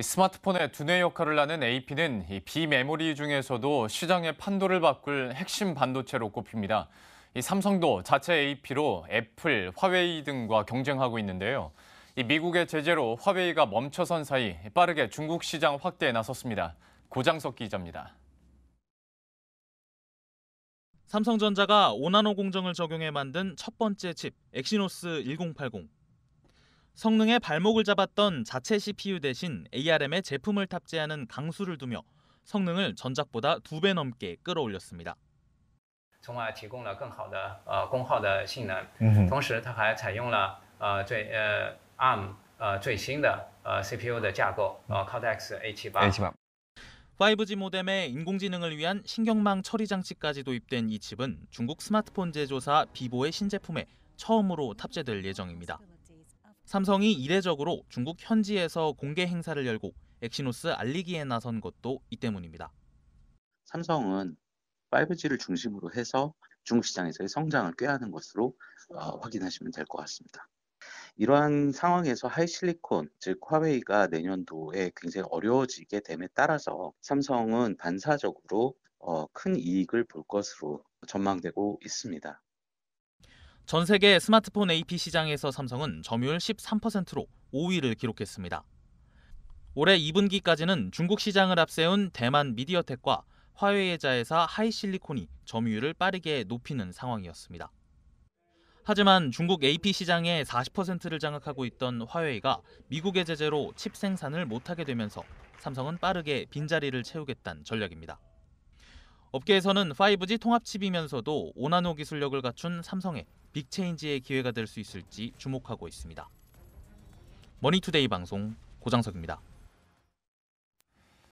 스마트폰의 두뇌 역할을 하는 AP는 비메모리 중에서도 시장의 판도를 바꿀 핵심 반도체로 꼽힙니다. 삼성도 자체 AP로 애플, 화웨이 등과 경쟁하고 있는데요. 미국의 제재로 화웨이가 멈춰선 사이 빠르게 중국 시장 확대에 나섰습니다. 고장석 기자입니다. 삼성전자가 오나노 공정을 적용해 만든 첫 번째 칩, 엑시노스 1080. 성능의 발목을 잡았던 자체 CPU 대신 a r m 의 제품을 탑재하는 강수를 두며 성능을 전작보다 두 배 넘게 끌어올렸습니다. 从而 5G 모뎀에 인공지능을 위한 신경망 처리 장치까지 도입된 이 칩은 중국 스마트폰 제조사 비보의 신제품에 처음으로 탑재될 예정입니다. 삼성이 이례적으로 중국 현지에서 공개 행사를 열고 엑시노스 알리기에 나선 것도 이 때문입니다. 삼성은 5G를 중심으로 해서 중국 시장에서의 성장을 꾀하는 것으로 어, 확인하시면 될 것 같습니다. 이러한 상황에서 하이실리콘, 즉 화웨이가 내년도에 굉장히 어려워지게 됨에 따라서 삼성은 반사적으로 어, 큰 이익을 볼 것으로 전망되고 있습니다. 전 세계 스마트폰 AP 시장에서 삼성은 점유율 13%로 5위를 기록했습니다. 올해 2분기까지는 중국 시장을 앞세운 대만 미디어텍과 화웨이 자회사 하이실리콘이 점유율을 빠르게 높이는 상황이었습니다. 하지만 중국 AP 시장의 40%를 장악하고 있던 화웨이가 미국의 제재로 칩 생산을 못하게 되면서 삼성은 빠르게 빈자리를 채우겠다는 전략입니다. 업계에서는 5G 통합칩이면서도 5나노 기술력을 갖춘 삼성의 빅체인지의 기회가 될 수 있을지 주목하고 있습니다. 머니투데이 방송 고장석입니다.